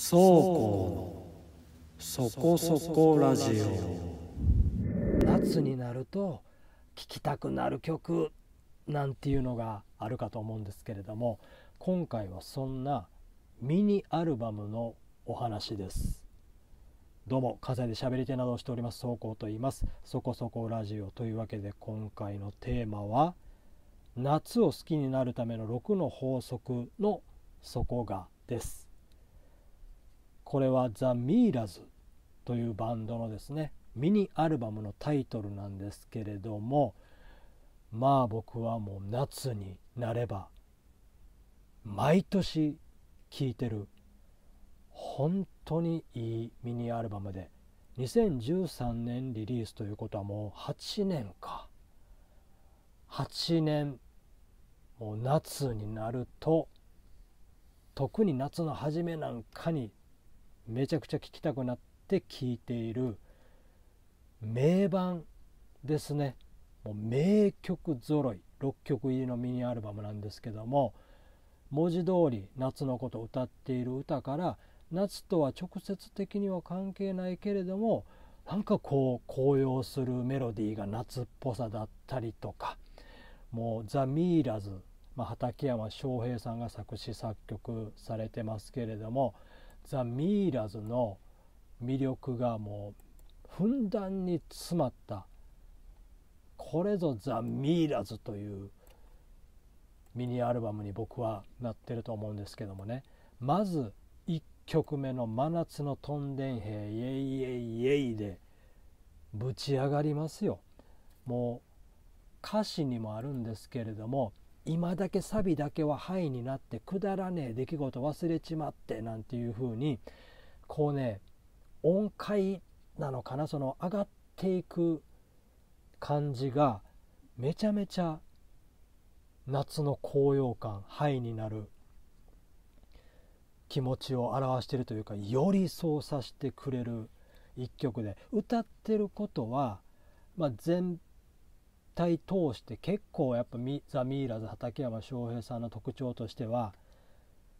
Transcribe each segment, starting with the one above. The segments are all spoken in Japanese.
そうこそこそこラジオ夏になると聴きたくなる曲なんていうのがあるかと思うんですけれども今回はそんなミニアルバムのお話ですどうも風で喋り手などをしておりますそうと言いますそこそこラジオというわけで今回のテーマは夏を好きになるための6の法則のそこがですこれはザ・ミイラズというバンドのですねミニアルバムのタイトルなんですけれどもまあ僕はもう夏になれば毎年聴いてる本当にいいミニアルバムで2013年リリースということはもう8年か8年もう夏になると特に夏の初めなんかにめちゃくちゃ聴きたくなって聴いている名盤ですねもう名曲ぞろい6曲入りのミニアルバムなんですけども文字通り夏のことを歌っている歌から夏とは直接的には関係ないけれどもなんかこう高揚するメロディーが夏っぽさだったりとかもうザ・ミイラズ、まあ、畠山翔平さんが作詞作曲されてますけれどもザ・ミイラズの魅力がもうふんだんに詰まったこれぞザ・ミイラズというミニアルバムに僕はなってると思うんですけどもねまず1曲目の「真夏のとんでん兵イエイイエイイエイ」でぶち上がりますよ。もう歌詞にもあるんですけれども今だけサビだけは範囲になってくだらねえ出来事忘れちまってなんていう風にこうね音階なのかなその上がっていく感じがめちゃめちゃ夏の高揚感ハイになる気持ちを表してるというかよりそうさせてくれる一曲で歌ってることは、まあ、全体通して結構やっぱザ・ミイラズ畠山翔平さんの特徴としては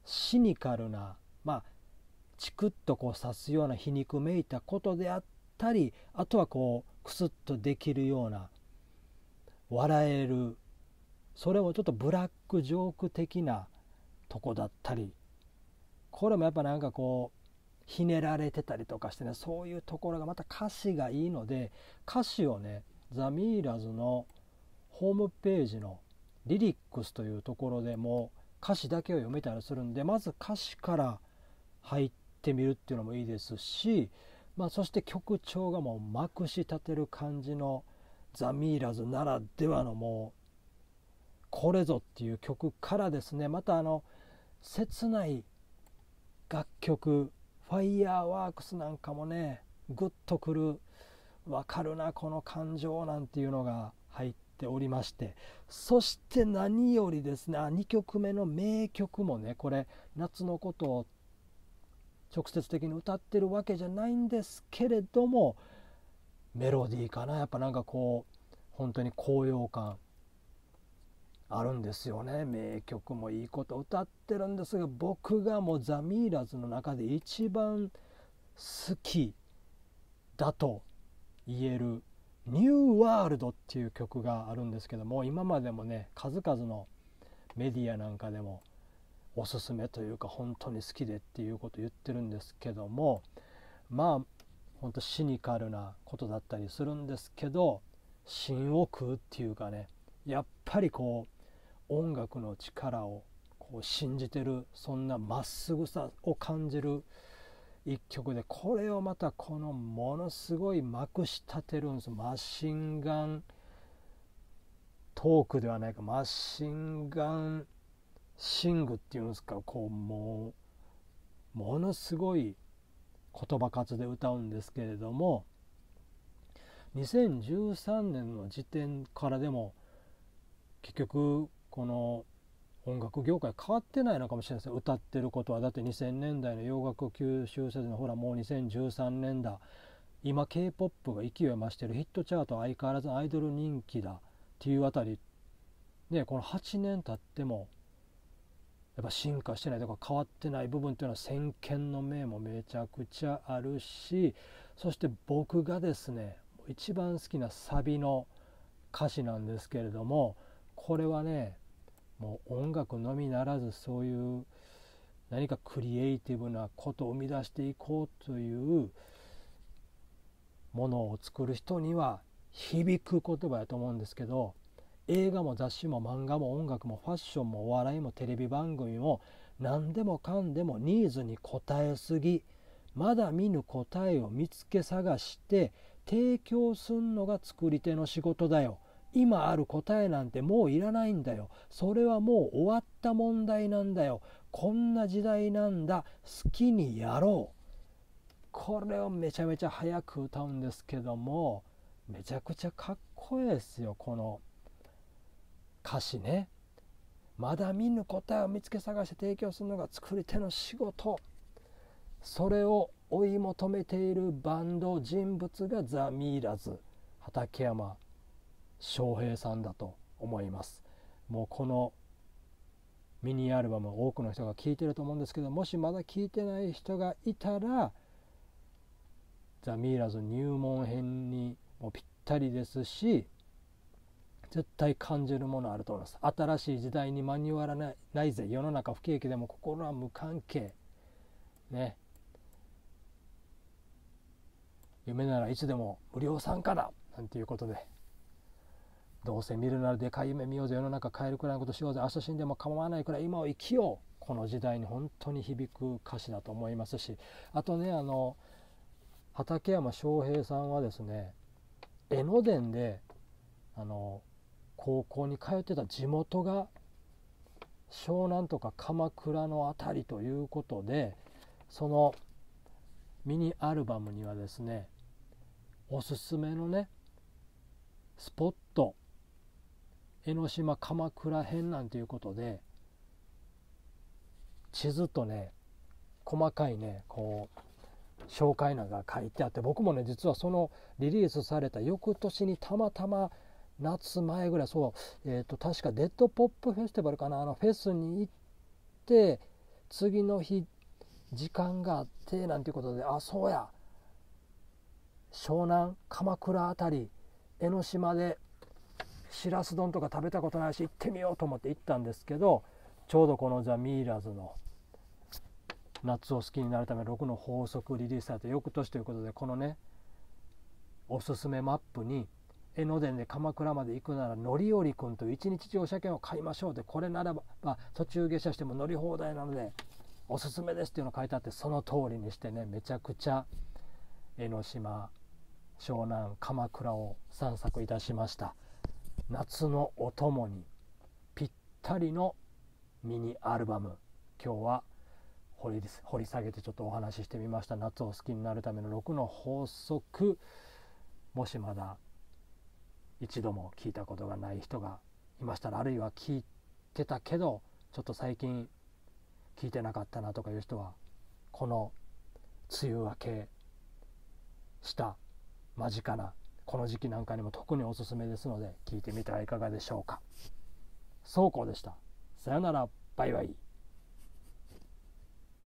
シニカルなまあチクッとこう刺すような皮肉めいたことであったりあとはこうクスッとできるような笑えるそれをちょっとブラックジョーク的なとこだったりこれもやっぱなんかこうひねられてたりとかしてねそういうところがまた歌詞がいいので歌詞をねザ・ミーラズのホームページのリリックスというところでも歌詞だけを読めたりするんでまず歌詞から入ってみるっていうのもいいですし、まあ、そして曲調がもうまくし立てる感じのザ・ミイラズならではのもうこれぞっていう曲からですねまたあの切ない楽曲「ファイヤーワークスなんかもねグッとくる分かるなこの感情なんていうのが入っておりましてそして何よりですね2曲目の名曲もねこれ夏のことを直接的に歌ってるわけじゃないんですけれどもメロディーかなやっぱなんかこう本当に高揚感あるんですよね名曲もいいこと歌ってるんですが僕がもうザ・ミーラーズの中で一番好きだと言える「ニューワールド」っていう曲があるんですけども今までもね数々のメディアなんかでもおすすめというか本当に好きでっていうこと言ってるんですけどもまあ本当シニカルなことだったりするんですけど芯を食うっていうかねやっぱりこう音楽の力をこう信じてるそんなまっすぐさを感じる一曲でこれをまたこのものすごいまくし立てるんですマシンガントークではないかマシンガンシングっていうんですかこうもうものすごい言葉数で歌うんですけれども2013年の時点からでも結局この音楽業界変わってないのかもしれないですね歌ってることはだって2000年代の洋楽吸収せずにほらもう2013年だ今 k p o p が勢い増してるヒットチャート相変わらずアイドル人気だっていうあたりねこの8年経ってもやっぱ進化してないとか変わってない部分っていうのは先見の明もめちゃくちゃあるしそして僕がですね一番好きなサビの歌詞なんですけれどもこれはねもう音楽のみならずそういう何かクリエイティブなことを生み出していこうというものを作る人には響く言葉やと思うんですけど映画も雑誌も漫画も音楽もファッションもお笑いもテレビ番組も何でもかんでもニーズに応えすぎまだ見ぬ答えを見つけ探して提供すんのが作り手の仕事だよ今ある答えなんてもういらないんだよそれはもう終わった問題なんだよこんな時代なんだ好きにやろうこれをめちゃめちゃ早く歌うんですけどもめちゃくちゃかっこいいですよこの歌詞ねまだ見ぬ答えを見つけ探して提供するのが作り手の仕事それを追い求めているバンド人物がザ・ミイラズ畠山翔平さんだと思いますもうこのミニアルバム多くの人が聴いてると思うんですけどもしまだ聴いてない人がいたらザ・ミイラズ入門編にもぴったりですし絶対感じるものあると思います新しい時代に間に合わないないぜ世の中不景気でも心は無関係ね夢ならいつでも無料参加だなんていうことでどうせ見るならでかい夢見ようぜ世の中変えるくらいのことしようぜ明日死んでも構わないくらい今を生きようこの時代に本当に響く歌詞だと思いますしあとねあの畠山翔平さんはですね江ノ電であの高校に通ってた地元が湘南とか鎌倉の辺りということでそのミニアルバムにはですねおすすめのねスポット江ノ島鎌倉編なんていうことで地図とね細かいねこう紹介なんか書いてあって僕もね実はそのリリースされた翌年にたまたま夏前ぐらいそうえっ、ー、と確かデッドポップフェスティバルかなあのフェスに行って次の日時間があってなんていうことであそうや湘南鎌倉辺り江ノ島でしらす丼とか食べたことないし行ってみようと思って行ったんですけどちょうどこのザ・ミイラーズの「夏を好きになるため6の法則」リリースされて翌年ということでこのねおすすめマップに江ノ電で鎌倉まで行くなら乗り降り君という一日乗車券を買いましょうでこれならば、まあ、途中下車しても乗り放題なのでおすすめですっていうの書いてあってその通りにしてねめちゃくちゃ江ノ島湘南鎌倉を散策いたしました。夏のお供にぴったりのミニアルバム今日は掘り掘り下げてちょっとお話ししてみました夏を好きになるための6の法則もしまだ一度も聞いたことがない人がいましたらあるいは聞いてたけどちょっと最近聞いてなかったなとかいう人はこの梅雨明けした間近なこの時期なんかにも特におすすめですので聞いてみてはいかがでしょうか。そうこうでした。さよなら、バイバイ。